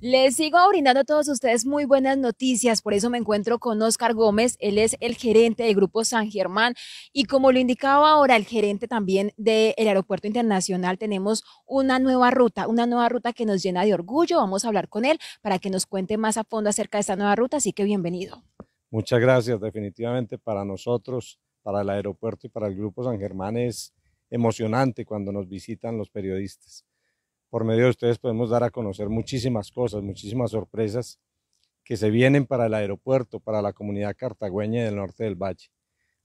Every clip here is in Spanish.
Les sigo brindando a todos ustedes muy buenas noticias, por eso me encuentro con Oscar Gómez, él es el gerente del Grupo San Germán y como lo indicaba ahora el gerente también del el Aeropuerto Internacional, tenemos una nueva ruta, una nueva ruta que nos llena de orgullo, vamos a hablar con él para que nos cuente más a fondo acerca de esta nueva ruta, así que bienvenido. Muchas gracias, definitivamente para nosotros, para el aeropuerto y para el Grupo San Germán es emocionante cuando nos visitan los periodistas por medio de ustedes podemos dar a conocer muchísimas cosas, muchísimas sorpresas que se vienen para el aeropuerto, para la comunidad cartagüeña del norte del valle.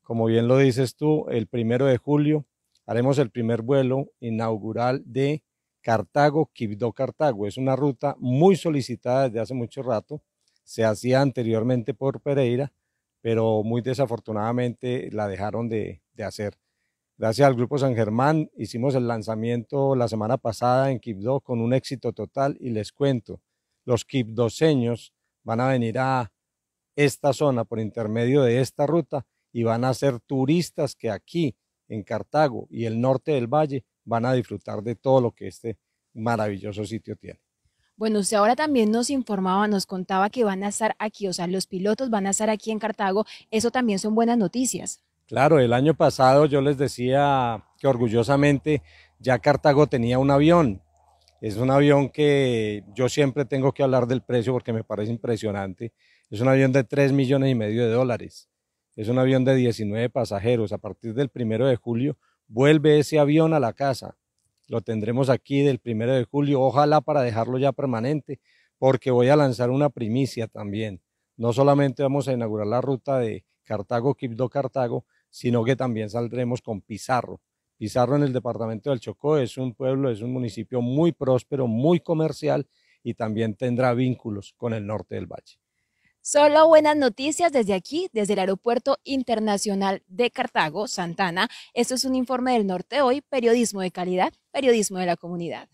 Como bien lo dices tú, el primero de julio haremos el primer vuelo inaugural de Cartago, Quibdó, Cartago. Es una ruta muy solicitada desde hace mucho rato. Se hacía anteriormente por Pereira, pero muy desafortunadamente la dejaron de hacer. Gracias al Grupo San Germán hicimos el lanzamiento la semana pasada en Quibdó con un éxito total y les cuento, los quibdoseños van a venir a esta zona por intermedio de esta ruta y van a ser turistas que aquí en Cartago y el norte del valle van a disfrutar de todo lo que este maravilloso sitio tiene. Bueno, usted ahora también nos informaba, nos contaba que van a estar aquí, o sea, los pilotos van a estar aquí en Cartago. Eso también son buenas noticias. Claro, el año pasado yo les decía que orgullosamente ya Cartago tenía un avión. Es un avión que yo siempre tengo que hablar del precio porque me parece impresionante. Es un avión de 3 millones y medio de dólares. Es un avión de 19 pasajeros. A partir del 1 de julio vuelve ese avión a la casa. Lo tendremos aquí del 1 de julio. Ojalá para dejarlo ya permanente porque voy a lanzar una primicia también. No solamente vamos a inaugurar la ruta de Cartago, Quibdó, Cartago, sino que también saldremos con Pizarro. Pizarro en el departamento del Chocó es un pueblo, es un municipio muy próspero, muy comercial y también tendrá vínculos con el norte del valle. Solo buenas noticias desde aquí, desde el Aeropuerto Internacional de Cartago, Santana. Esto es un informe del Norte Hoy, periodismo de calidad, periodismo de la comunidad.